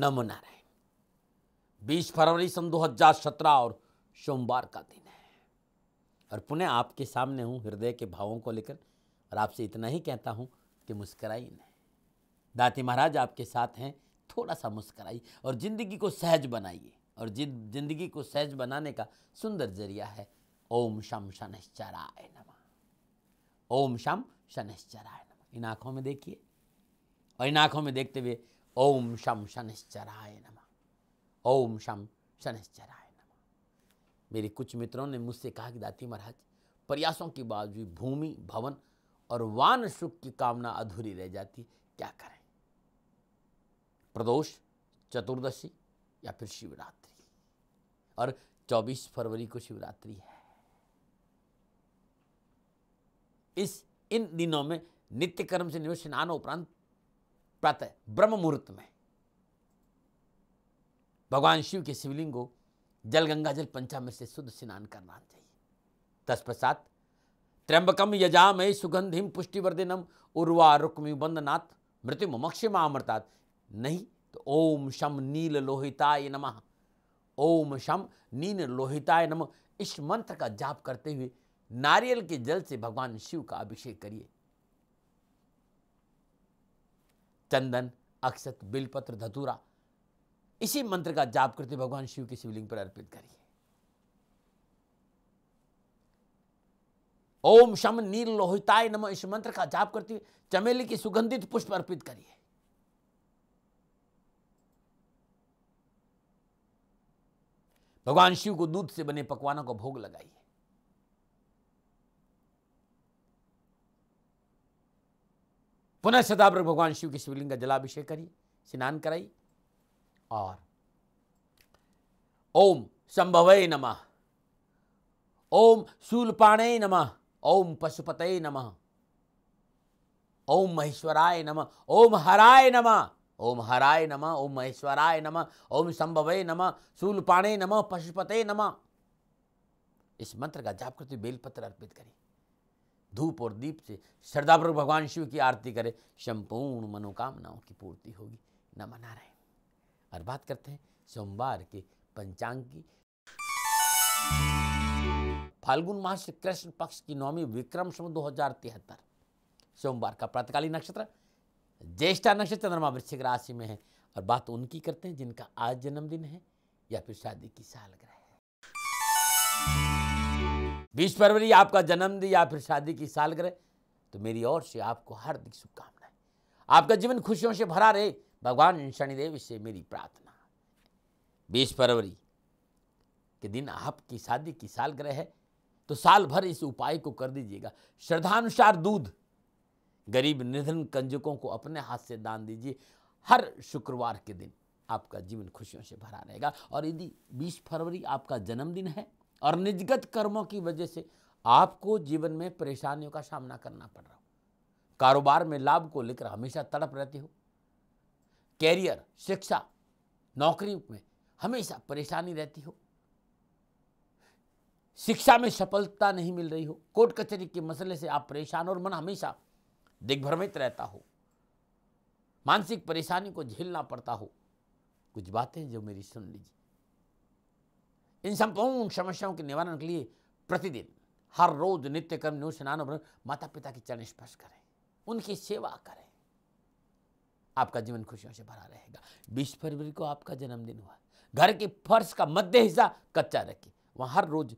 नमो नारायण बीस फरवरी सन दो हजार सत्रह और सोमवार का दिन है और पुनः आपके सामने हूँ हृदय के भावों को लेकर और आपसे इतना ही कहता हूँ कि मुस्कराई नहीं दाती महाराज आपके साथ हैं थोड़ा सा मुस्कराई और ज़िंदगी को सहज बनाइए और जिंदगी को सहज बनाने का सुंदर जरिया है ओम शम शनिश्चराय नम ओम शम शनिश्चराय नम इन आँखों में देखिए और इन आँखों में देखते हुए ओम शम शनिश्चराय नम ओम शम शनिश्चराय नम मेरे कुछ मित्रों ने मुझसे कहा कि दाती महाराज प्रयासों के बावजूद भूमि भवन और वान सुख की कामना अधूरी रह जाती क्या करें प्रदोष चतुर्दशी या फिर शिवरात्रि और 24 फरवरी को शिवरात्रि है इस इन दिनों में नित्य कर्म से निवेश स्नान उपरांत प्रातः ब्रह्म मुहूर्त में भगवान शिव के शिवलिंग को जल गंगा जल पंचामृत से शुद्ध स्नान करना चाहिए तत्पश्चात त्र्यंबकम यजाम सुगंधिम पुष्टिवर्धनम उर्वा रुक्मी बंदनाथ मृत्यु ममक्षमा अमृतात् नहीं तो ओम शम नील लोहिताय नम ओम शम नील लोहिताय नम इस मंत्र का जाप करते हुए नारियल के जल से भगवान शिव का अभिषेक करिए चंदन अक्षत बिलपत्र धतूरा इसी मंत्र का जाप करते भगवान शिव के शिवलिंग पर अर्पित करिए ओम शम नील लोहिताय नमो इस मंत्र का जाप करते हुए चमेली की सुगंधित पुष्प अर्पित करिए भगवान शिव को दूध से बने पकवानों का भोग लगाइए पुनः शताब्द भगवान शिव के शिवलिंग का जलाभिषेक करिए स्नान कराइए और ओम संभवय नमः ओम शूलपाणे नमः ओम पशुपत नमः ओम महेश्वराय नमः ओम हराय नमः ओम हराय नमः ओम महेश्वराय नमः ओम संभवय नमः शूलपाणे नमः पशुपत नमः इस मंत्र का जाप करते बेलपत्र अर्पित करें धूप और दीप से श्रद्धापूर्वक भगवान शिव की आरती करें संपूर्ण मनोकामनाओं की पूर्ति होगी न मना रहे और बात करते हैं सोमवार के पंचांग की फाल्गुन मास कृष्ण पक्ष की नौमी विक्रम सम दो हजार तिहत्तर सोमवार का प्रातकालीन नक्षत्र ज्येष्ठा नक्षत्र चंद्रमा वृश्चिक राशि में है और बात उनकी करते हैं जिनका आज जन्मदिन है या फिर शादी की सालगिरह है बीस फरवरी आपका जन्मदिन या फिर शादी की सालगिरह तो मेरी ओर से आपको हार्दिक शुभकामनाएं आपका जीवन खुशियों से भरा रहे भगवान शनिदेव से मेरी प्रार्थना बीस फरवरी के दिन आपकी शादी की सालगिरह है तो साल भर इस उपाय को कर दीजिएगा श्रद्धानुसार दूध गरीब निधन कंजकों को अपने हाथ से दान दीजिए हर शुक्रवार के दिन आपका जीवन खुशियों से भरा रहेगा और यदि 20 फरवरी आपका जन्मदिन है और निजगत कर्मों की वजह से आपको जीवन में परेशानियों का सामना करना पड़ रहा हो कारोबार में लाभ को लेकर हमेशा तड़प रहती हो कैरियर शिक्षा नौकरी में हमेशा परेशानी रहती हो शिक्षा में सफलता नहीं मिल रही हो कोर्ट कचहरी के मसले से आप परेशान और मन हमेशा दिग्भ्रमित रहता हो मानसिक परेशानी को झेलना पड़ता हो कुछ बातें जो मेरी सुन लीजिए इन संपूर्ण समस्याओं के निवारण के लिए प्रतिदिन हर रोज नित्य कर्म न्यू स्नान माता पिता के चरण स्पर्श करें उनकी सेवा करें आपका जीवन खुशियों से भरा रहेगा 20 फरवरी को आपका जन्मदिन हुआ घर के फर्श का मध्य हिस्सा कच्चा रखिए वहां हर रोज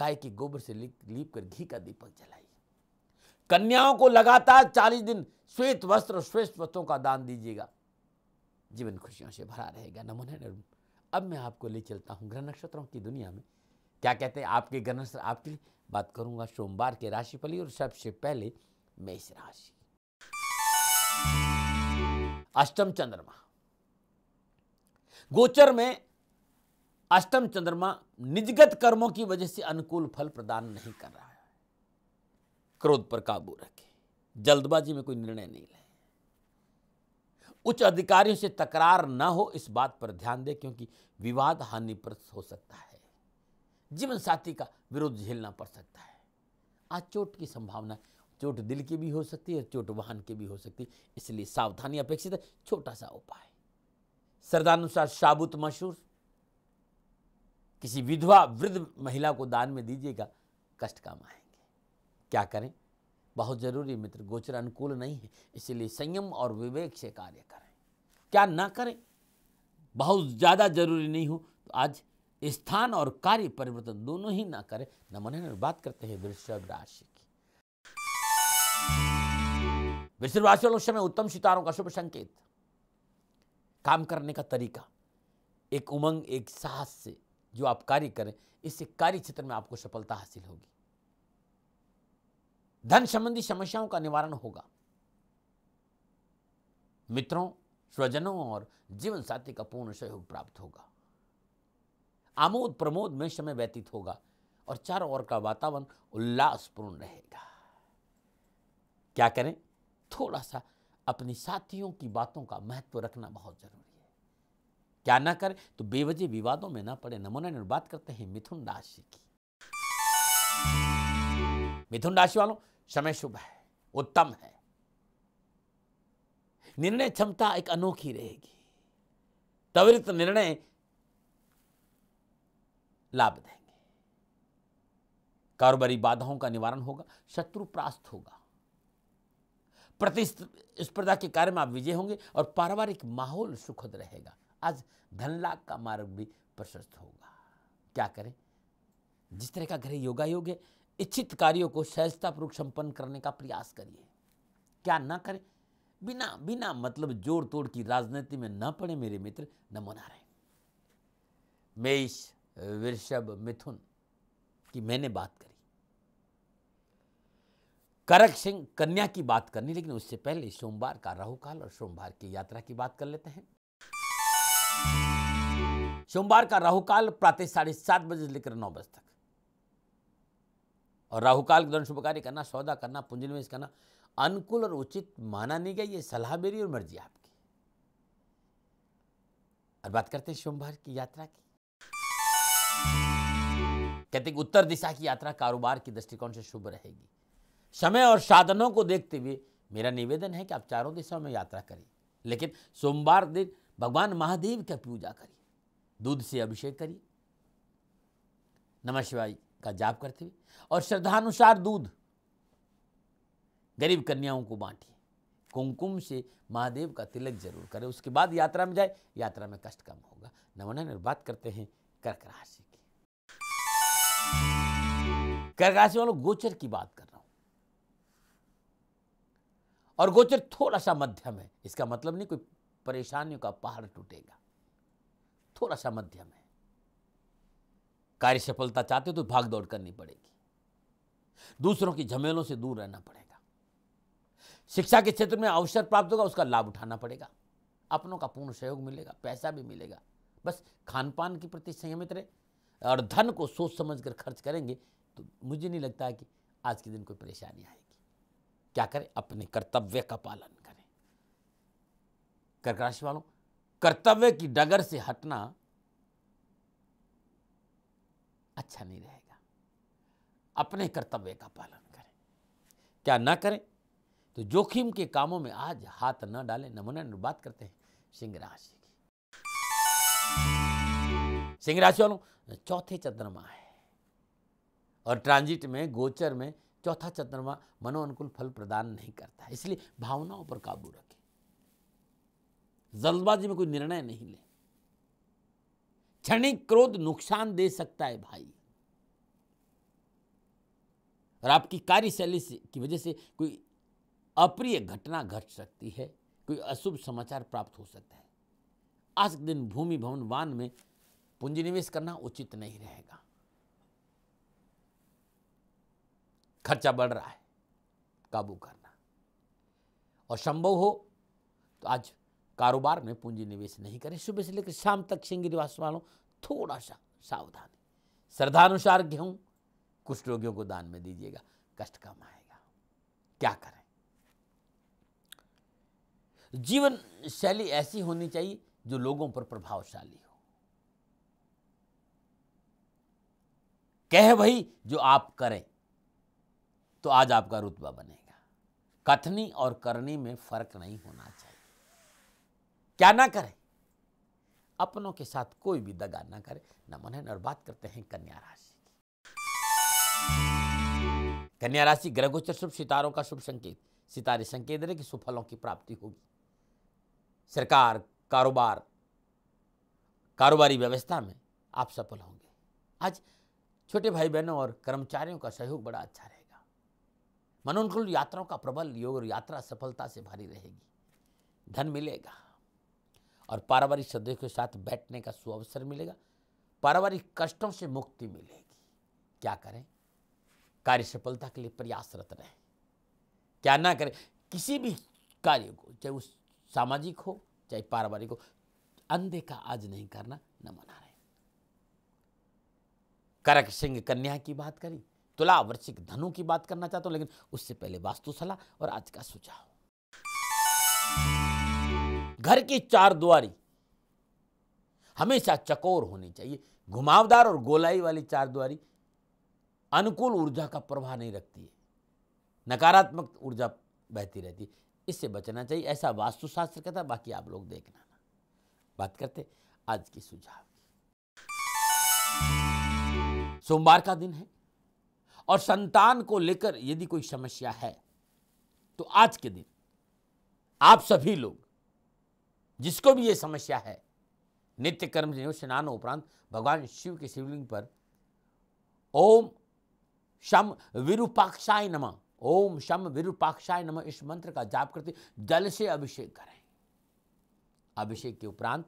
गाय के गोबर से लीप कर घी का दीपक जलाइए कन्याओं को लगातार चालीस दिन श्वेत वस्त्र और श्रेष्ठ वस्त्रों का दान दीजिएगा जीवन खुशियों से भरा रहेगा नमोन नम अब मैं आपको ले चलता हूँ ग्रह नक्षत्रों की दुनिया में क्या कहते हैं आपके ग्रह नक्षत्र आपके लिए बात करूंगा सोमवार के राशिफली और सबसे पहले मेष राशि अष्टम चंद्रमा गोचर में अष्टम चंद्रमा निजगत कर्मों की वजह से अनुकूल फल प्रदान नहीं कर रहा है क्रोध पर काबू रखें जल्दबाजी में कोई निर्णय नहीं लें उच्च अधिकारियों से तकरार न हो इस बात पर ध्यान दें क्योंकि विवाद हानिप्रस्त हो सकता है जीवन साथी का विरोध झेलना पड़ सकता है आज चोट की संभावना चोट दिल की भी हो सकती है चोट वाहन की भी हो सकती है इसलिए सावधानी अपेक्षित है छोटा सा उपाय सरदानुसार साबुत मशहूर किसी विधवा वृद्ध महिला को दान में दीजिएगा कष्ट काम आएंगे क्या करें बहुत ज़रूरी मित्र गोचर अनुकूल नहीं है इसीलिए संयम और विवेक से कार्य करें क्या ना करें बहुत ज़्यादा जरूरी नहीं हो तो आज स्थान और कार्य परिवर्तन दोनों ही ना करें नमन बात करते हैं वृषभ राशि की वृषभ राशि वालों समय उत्तम सितारों का शुभ संकेत काम करने का तरीका एक उमंग एक साहस से जो आप कार्य करें इससे कार्य क्षेत्र में आपको सफलता हासिल होगी धन संबंधी समस्याओं का निवारण होगा मित्रों स्वजनों और जीवन साथी का पूर्ण सहयोग प्राप्त होगा आमोद प्रमोद में समय व्यतीत होगा और चारों ओर का वातावरण उल्लासपूर्ण रहेगा क्या करें थोड़ा सा अपनी साथियों की बातों का महत्व रखना बहुत जरूरी है क्या ना करें तो बेवजह विवादों में ना पड़े नमूना निर्बात करते हैं मिथुन राशि की मिथुन राशि वालों समय शुभ है उत्तम है निर्णय क्षमता एक अनोखी रहेगी त्वरित निर्णय लाभ देंगे कारोबारी बाधाओं का निवारण होगा शत्रु प्रास्त होगा प्रतिस्पर्धा के कार्य में आप विजय होंगे और पारिवारिक माहौल सुखद रहेगा आज धन लाभ का मार्ग भी प्रशस्त होगा क्या करें जिस तरह का घर योगा योग है इच्छित कार्यों को सहजतापूर्वक संपन्न करने का प्रयास करिए क्या ना करें बिना बिना मतलब जोड़ तोड़ की राजनीति में ना पड़े मेरे मित्र नमोना रहे मेष वृषभ मिथुन की मैंने बात करी करक सिंह कन्या की बात करनी लेकिन उससे पहले सोमवार का राहु काल और सोमवार की यात्रा की बात कर लेते हैं सोमवार का राहु काल प्रातः साढ़े सात बजे से लेकर नौ बजे तक और राहुकाल के दौरान शुभ कार्य करना सौदा करना पूंजी निवेश करना अनुकूल और उचित माना नहीं गया ये सलाह मेरी और मर्जी आपकी और बात करते हैं सोमवार की यात्रा की कहते हैं उत्तर दिशा की यात्रा कारोबार की दृष्टिकोण से शुभ रहेगी समय और साधनों को देखते हुए मेरा निवेदन है कि आप चारों दिशाओं में यात्रा करें लेकिन सोमवार दिन भगवान महादेव की पूजा करिए दूध से अभिषेक करिए नमः शिवाय का जाप करते हुए और श्रद्धानुसार दूध गरीब कन्याओं को बांटिए कुमकुम से महादेव का तिलक जरूर करें उसके बाद यात्रा में जाए यात्रा में कष्ट कम होगा नमन बात करते हैं कर्क राशि की कर्क राशि वालों गोचर की बात कर रहा हूं और गोचर थोड़ा सा मध्यम है इसका मतलब नहीं कोई परेशानियों का पहाड़ टूटेगा थोड़ा सा मध्यम है कार्य सफलता चाहते हो तो भाग दौड़ करनी पड़ेगी दूसरों की झमेलों से दूर रहना पड़ेगा शिक्षा के क्षेत्र में अवसर प्राप्त होगा उसका लाभ उठाना पड़ेगा अपनों का पूर्ण सहयोग मिलेगा पैसा भी मिलेगा बस खान पान के प्रति संयमित रहे और धन को सोच समझ कर खर्च करेंगे तो मुझे नहीं लगता है कि आज के दिन कोई परेशानी आएगी क्या करें अपने कर्तव्य का पालन करें कर्क राशि वालों कर्तव्य की डगर से हटना अच्छा नहीं रहेगा अपने कर्तव्य का पालन करें क्या ना करें तो जोखिम के कामों में आज हाथ ना डालें नमूना बात करते हैं सिंह राशि की सिंह राशि वालों चौथे चंद्रमा है और ट्रांजिट में गोचर में चौथा चंद्रमा मनो अनुकूल फल प्रदान नहीं करता है इसलिए भावनाओं पर काबू रखें जल्दबाजी में कोई निर्णय नहीं लें क्षणिक क्रोध नुकसान दे सकता है भाई और आपकी कार्यशैली की वजह से कोई अप्रिय घटना घट सकती है कोई अशुभ समाचार प्राप्त हो सकता है आज के दिन भूमि भवन वान में पूंजी निवेश करना उचित नहीं रहेगा खर्चा बढ़ रहा है काबू करना और संभव हो तो आज कारोबार में पूंजी निवेश नहीं करें सुबह से लेकर शाम तक सिंह निवास वालों थोड़ा सा सावधानी श्रद्धानुसार गेहूं कुष्ठ रोगियों को दान में दीजिएगा कष्ट कम आएगा क्या करें जीवन शैली ऐसी होनी चाहिए जो लोगों पर प्रभावशाली हो कह वही जो आप करें तो आज आपका रुतबा बनेगा कथनी और करनी में फर्क नहीं होना चाहिए क्या ना करें अपनों के साथ कोई भी दगा ना करे नमन है और बात करते हैं कन्या राशि की कन्या राशि ग्रह गोचर शुभ सितारों का शुभ संकेत सितारे संकेत दे रहे कि सुफलों की प्राप्ति होगी सरकार कारोबार कारोबारी व्यवस्था में आप सफल होंगे आज छोटे भाई बहनों और कर्मचारियों का सहयोग बड़ा अच्छा रहेगा मनोनुकूल यात्राओं का प्रबल योग और यात्रा सफलता से भारी रहेगी धन मिलेगा और पारिवारिक सदस्यों के साथ बैठने का सुअवसर मिलेगा पारिवारिक कष्टों से मुक्ति मिलेगी क्या करें कार्य सफलता के लिए प्रयासरत रहें क्या ना करें किसी भी कार्य को चाहे उस सामाजिक हो चाहे पारिवारिक हो अंधे का आज नहीं करना न मना रहे करक सिंह कन्या की बात करी तुला वृश्चिक धनु की बात करना चाहता हूं लेकिन उससे पहले वास्तु सलाह और आज का सुझाव घर की चार दुआरी हमेशा चकोर होनी चाहिए घुमावदार और गोलाई वाली चार दुआरी अनुकूल ऊर्जा का प्रवाह नहीं रखती है नकारात्मक ऊर्जा बहती रहती है इससे बचना चाहिए ऐसा वास्तुशास्त्र का था बाकी आप लोग देखना बात करते आज की सुझाव की सोमवार का दिन है और संतान को लेकर यदि कोई समस्या है तो आज के दिन आप सभी लोग जिसको भी ये समस्या है नित्य कर्म से स्नान उपरांत भगवान शिव के शिवलिंग पर ओम शम विरूपाक्षाय नम ओम शम विरूपाक्षाय नम इस मंत्र का जाप करते जल से अभिषेक करें अभिषेक के उपरांत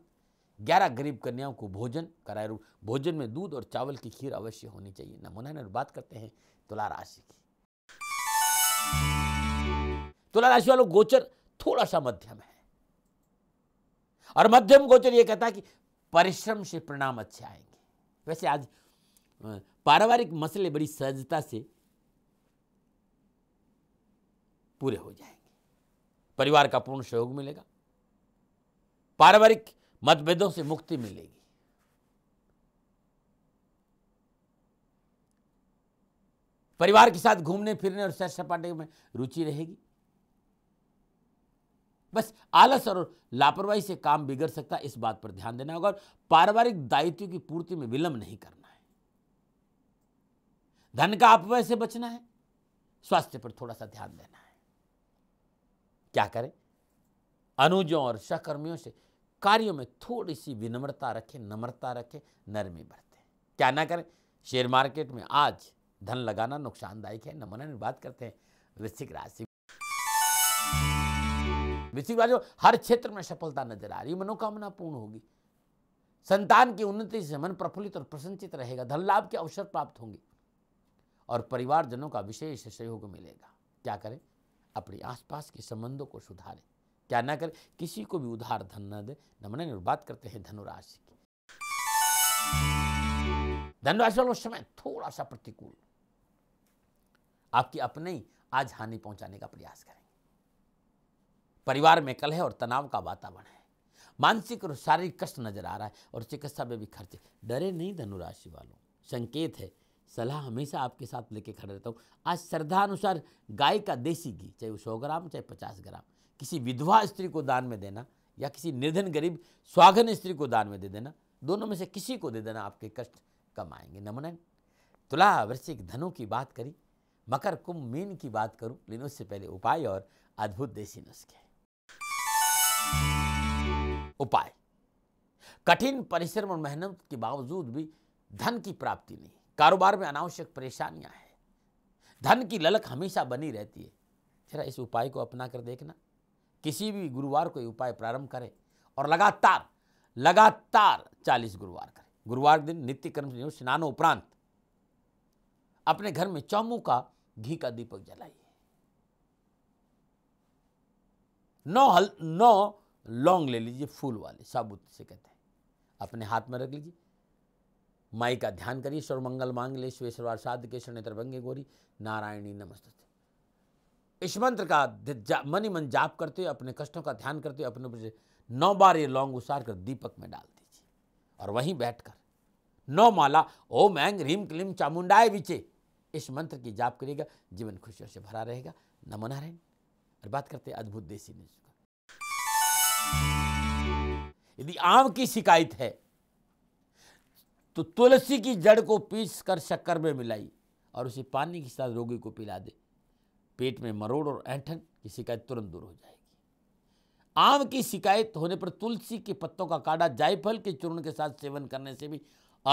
ग्यारह गरीब कन्याओं को भोजन कराए भोजन में दूध और चावल की खीर अवश्य होनी चाहिए नमोना ने बात करते हैं तुला राशि की तुला राशि वालों गोचर थोड़ा सा मध्यम है और मध्यम गोचर ये कहता है कि परिश्रम से परिणाम अच्छे आएंगे वैसे आज पारिवारिक मसले बड़ी सहजता से पूरे हो जाएंगे परिवार का पूर्ण सहयोग मिलेगा पारिवारिक मतभेदों से मुक्ति मिलेगी परिवार के साथ घूमने फिरने और सैर सपाटे में रुचि रहेगी बस आलस और लापरवाही से काम बिगड़ सकता है इस बात पर ध्यान देना होगा और पारिवारिक दायित्व की पूर्ति में विलंब नहीं करना है धन का अपव्यय से बचना है स्वास्थ्य पर थोड़ा सा ध्यान देना है क्या करें अनुजों और सहकर्मियों से कार्यों में थोड़ी सी विनम्रता रखें नम्रता रखें नरमी बरतें क्या ना करें शेयर मार्केट में आज धन लगाना नुकसानदायक है नमन बात करते हैं वृश्चिक राशि दूसरी बात जो हर क्षेत्र में सफलता नजर आ रही मनोकामना पूर्ण होगी संतान की उन्नति से मन प्रफुल्लित और प्रसन्नचित रहेगा धन लाभ के अवसर प्राप्त होंगे और परिवारजनों का विशेष सहयोग मिलेगा क्या करें अपने आसपास के संबंधों को सुधारें क्या ना करें किसी को भी उधार धन न दें नमन बात करते हैं धनुराशि की धनुराशि वालों समय थोड़ा सा प्रतिकूल आपकी अपने ही आज हानि पहुंचाने का प्रयास करें परिवार में कलह और तनाव का वातावरण है मानसिक और शारीरिक कष्ट नजर आ रहा है और चिकित्सा में भी खर्चे डरे नहीं धनुराशि वालों संकेत है सलाह हमेशा आपके साथ लेके खड़े रहता हूँ आज श्रद्धा अनुसार गाय का देसी घी चाहे वो सौ ग्राम चाहे पचास ग्राम किसी विधवा स्त्री को दान में देना या किसी निर्धन गरीब स्वागन स्त्री को दान में दे देना दोनों में से किसी को दे देना आपके कष्ट कम आएंगे नमन तुला वृश्चिक धनु की बात करी मकर कुंभ मीन की बात करूं लेकिन उससे पहले उपाय और अद्भुत देसी नुस्खे उपाय कठिन परिश्रम और मेहनत के बावजूद भी धन की प्राप्ति नहीं कारोबार में अनावश्यक परेशानियां हैं धन की ललक हमेशा बनी रहती है जरा इस उपाय को अपना कर देखना किसी भी गुरुवार को उपाय प्रारंभ करें और लगातार लगातार चालीस गुरुवार करें गुरुवार दिन नित्य कर्म स्नान उपरांत अपने घर में चौमू का घी का दीपक जलाइए नौ हल नौ लौंग ले लीजिए फूल वाले साबुत से कहते हैं अपने हाथ में रख लीजिए माई का ध्यान करिए स्वर मंगल मांग ले श्वेश्वर साध के शरण तरभंगे गोरी नारायणी नमस्त इस मंत्र का मन मन जाप करते हुए अपने कष्टों का ध्यान करते हुए अपने ऊपर नौ बार ये लौंग उसार कर दीपक में डाल दीजिए और वहीं बैठकर नौ माला ओम ऐंग रीम क्लीम चामुंडाए बिचे इस मंत्र की जाप करिएगा जीवन खुशियों से भरा रहेगा नमो नारायण और बात करते हैं अद्भुत देसी न्यूज का यदि आम की शिकायत है तो तुलसी की जड़ को पीस कर शक्कर में मिलाई और उसे पानी के साथ रोगी को पिला दे पेट में मरोड़ और ऐंठन की शिकायत तुरंत दूर हो जाएगी आम की शिकायत होने पर तुलसी के पत्तों का काढ़ा जायफल के चूर्ण के साथ सेवन करने से भी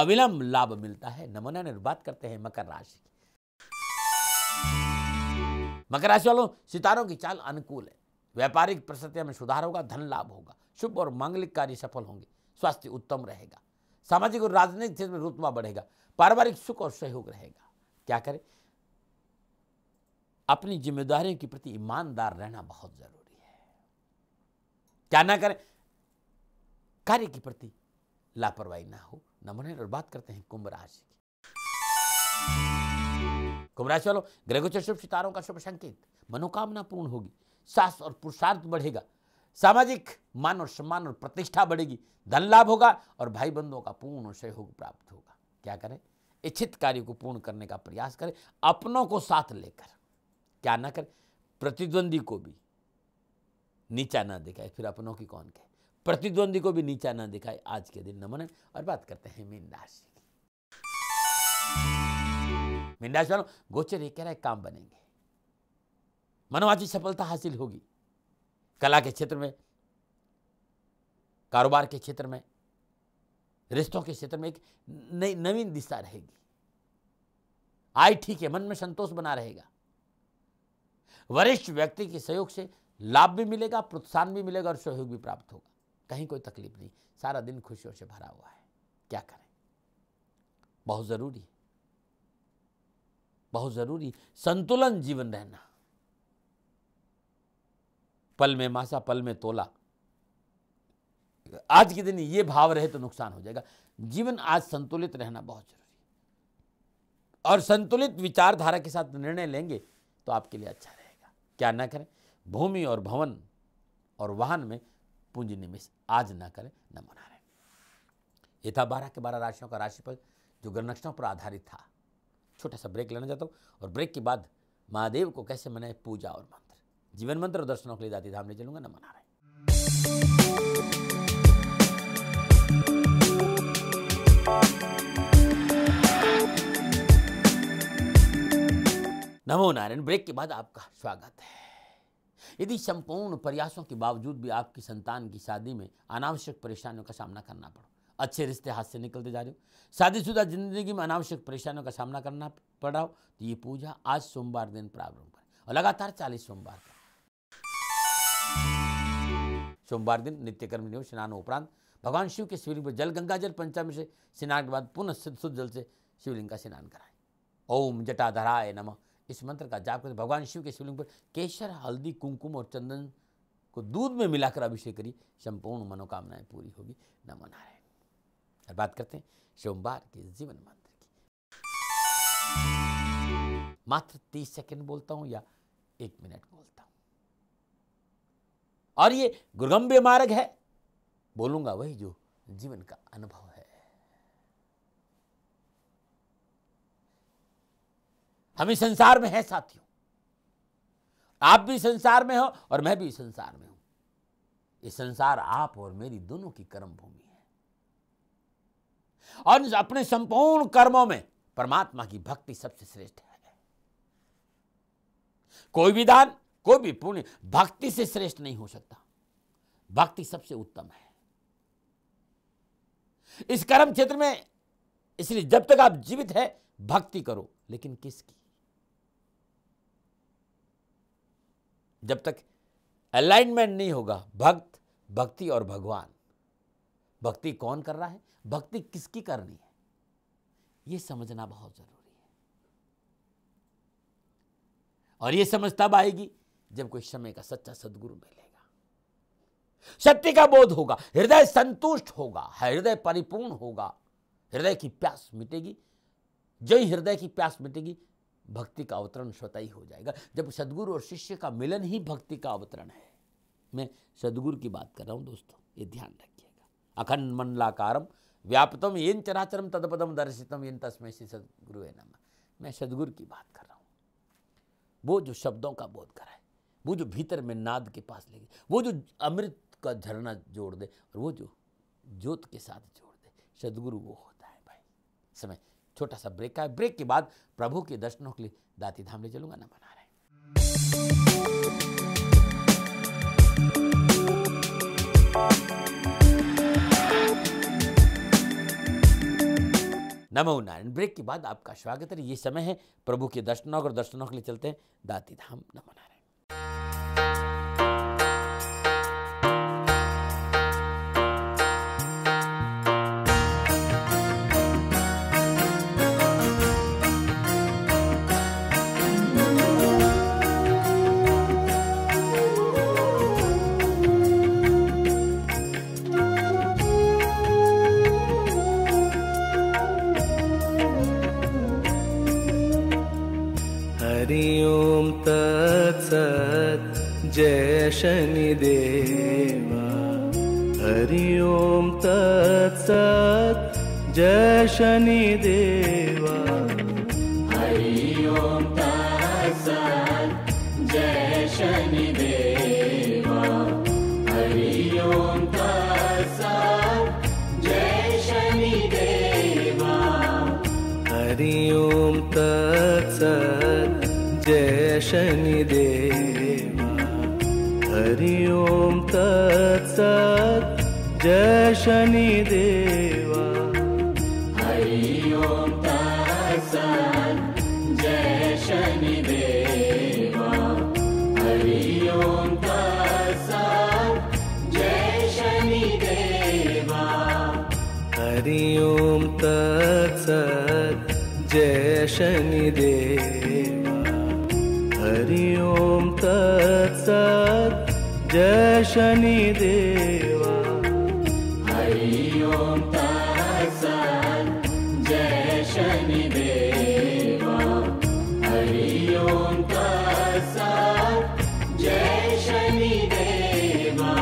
अविलंब लाभ मिलता है नमना निर्बात करते हैं मकर राशि की मकर राशि वालों सितारों की चाल अनुकूल है व्यापारिक प्रस्तुतियों में सुधार होगा धन लाभ होगा शुभ और मांगलिक कार्य सफल होंगे स्वास्थ्य उत्तम रहेगा सामाजिक और राजनीतिक क्षेत्र में रुतबा बढ़ेगा पारिवारिक सुख और सहयोग रहेगा क्या करें अपनी जिम्मेदारियों के प्रति ईमानदार रहना बहुत जरूरी है क्या ना करें कार्य के प्रति लापरवाही ना हो नमन और बात करते हैं कुंभ राशि की कुंभ राशि वालों ग्रह शुभ सितारों का शुभ संकेत मनोकामना पूर्ण होगी सास और पुरुषार्थ बढ़ेगा सामाजिक मान और सम्मान और प्रतिष्ठा बढ़ेगी धन लाभ होगा और भाई बंधुओं का पूर्ण सहयोग प्राप्त होगा क्या करें इच्छित कार्य को पूर्ण करने का प्रयास करें अपनों को साथ लेकर क्या ना करें प्रतिद्वंदी को भी नीचा ना दिखाए फिर अपनों की कौन कहे प्रतिद्वंदी को भी नीचा ना दिखाए आज के दिन नमन और बात करते हैं मीन राशि की चलो गोचर ये कह रहा है काम बनेंगे मनोवाची सफलता हासिल होगी कला के क्षेत्र में कारोबार के क्षेत्र में रिश्तों के क्षेत्र में एक नई नवीन दिशा रहेगी आई ठीक है मन में संतोष बना रहेगा वरिष्ठ व्यक्ति के सहयोग से लाभ भी मिलेगा प्रोत्साहन भी मिलेगा और सहयोग भी प्राप्त होगा कहीं कोई तकलीफ नहीं सारा दिन खुशियों से भरा हुआ है क्या करें बहुत ज़रूरी है बहुत ज़रूरी संतुलन जीवन रहना पल में मासा पल में तोला आज के दिन ये भाव रहे तो नुकसान हो जाएगा जीवन आज संतुलित रहना बहुत जरूरी और संतुलित विचारधारा के साथ निर्णय लेंगे तो आपके लिए अच्छा रहेगा क्या ना करें भूमि और भवन और वाहन में पूंजी निवेश आज ना करें न मना रहे ये था बारह के बारह राशियों का राशिफल जो ग्रह पर आधारित था छोटा सा ब्रेक लेना चाहता हूँ और ब्रेक के बाद महादेव को कैसे मनाए पूजा और मंत्र जीवन मंत्र और दर्शनों के लिए जाती धाम ले चलूंगा ना मना रहे नमो नारायण ब्रेक के बाद आपका स्वागत है यदि संपूर्ण प्रयासों के बावजूद भी आपकी संतान की शादी में अनावश्यक परेशानियों का सामना करना पड़ो अच्छे रिश्ते हाथ से निकलते जा रहे हो शादीशुदा जिंदगी में अनावश्यक परेशानियों का सामना करना पड़ रहा हो तो ये पूजा आज सोमवार दिन प्रारंभ करें और लगातार चालीस सोमवार का सोमवार दिन नित्यकर्म नियम स्नान उपरांत भगवान शिव के शिवलिंग पर जल गंगा जल पंचमी से स्नान के बाद पुनः शुद्ध शुद्ध जल से शिवलिंग का स्नान कराएं ओम जटाधराय नमः इस मंत्र का जाप करें भगवान शिव के शिवलिंग पर केसर हल्दी कुमकुम और चंदन को दूध में मिलाकर अभिषेक करिए संपूर्ण मनोकामनाएं पूरी होगी नमो नारायण और बात करते हैं सोमवार के जीवन मंत्र की मात्र तीस सेकंड बोलता हूं या एक मिनट बोलता हूं और ये गुर्गम्य मार्ग है बोलूंगा वही जो जीवन का अनुभव है हम इस संसार में हैं साथियों आप भी संसार में हो और मैं भी संसार में हूं ये संसार आप और मेरी दोनों की कर्म भूमि है और अपने संपूर्ण कर्मों में परमात्मा की भक्ति सबसे श्रेष्ठ है कोई भी दान कोई भी पुण्य भक्ति से श्रेष्ठ नहीं हो सकता भक्ति सबसे उत्तम है इस कर्म क्षेत्र में इसलिए जब तक आप जीवित है भक्ति करो लेकिन किसकी जब तक अलाइनमेंट नहीं होगा भक्त भक्ति और भगवान भक्ति कौन कर रहा है भक्ति किसकी करनी है यह समझना बहुत ज़रूरी है और यह समझ तब आएगी जब कोई समय का सच्चा सदगुरु मिलेगा सत्य का बोध होगा हृदय संतुष्ट होगा हृदय परिपूर्ण होगा हृदय की प्यास मिटेगी जो ही हृदय की प्यास मिटेगी भक्ति का अवतरण स्वतः ही हो जाएगा जब सदगुरु और शिष्य का मिलन ही भक्ति का अवतरण है मैं सदगुरु की बात कर रहा हूं दोस्तों ये ध्यान रखें अखंडमंडलाकार व्याप्तम येन चराचरम तदपदम दर्शित येन तस्मय श्री सदगुरु है नम मैं सदगुरु की बात कर रहा हूँ वो जो शब्दों का बोध कराए वो जो भीतर में नाद के पास ले वो जो अमृत का झरना जोड़ दे और वो जो ज्योत के साथ जोड़ दे सदगुरु वो होता है भाई समय छोटा सा ब्रेक का है ब्रेक के बाद प्रभु के दर्शनों के लिए दाती धाम ले चलूंगा ना बना रहे नमो नारायण ब्रेक के बाद आपका स्वागत है ये समय है प्रभु के दर्शनों और दर्शनों के लिए चलते हैं दाती धाम नमो नारायण शनिदेवा हरि ओं तय शनिदेवा हरि ओं तसा जय शनिदेवा हरि ओं तत्स जय शनिदे हरि ओं तत्स जय शनिदे शनिदेवा हरि ओम तत्सत् जय शनिदेवा हरि ओम तत्सत् जय शनिदेवा हरि ओम तत्सत् जय शनिदेवा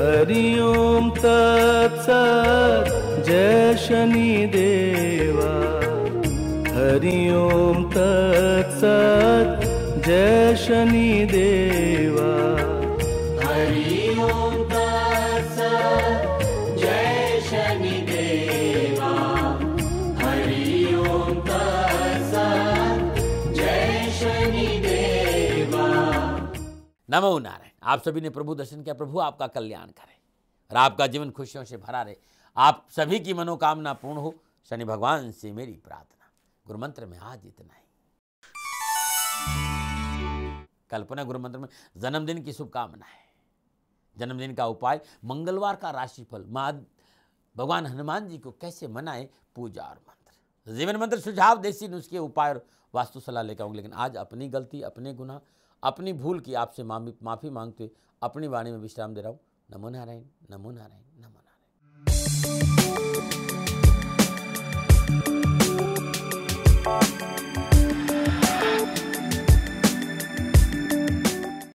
हरि ओम तत्सत् जय शनिदेव ओम तत्सत जय शनिदेवा हरि जय हरि जय नमो नारायण आप सभी ने प्रभु दर्शन किया प्रभु आपका कल्याण करे और आपका जीवन खुशियों से भरा रहे आप सभी की मनोकामना पूर्ण हो शनि भगवान से मेरी प्रार्थना गुरु मंत्र में आज इतना ही कल्पना गुरु मंत्र में जन्मदिन की शुभकामना है जन्मदिन का उपाय मंगलवार का राशिफल माँ भगवान हनुमान जी को कैसे मनाए पूजा और मंत्र जीवन मंत्र सुझाव देसी नुस्खे उपाय और वास्तु सलाह लेकर आऊंगी लेकिन आज अपनी गलती अपने गुना अपनी भूल की आपसे माफ़ी मांगते हुए अपनी वाणी में विश्राम दे रहा हूँ नमो नारायण नमो नारायण नमो नारायण you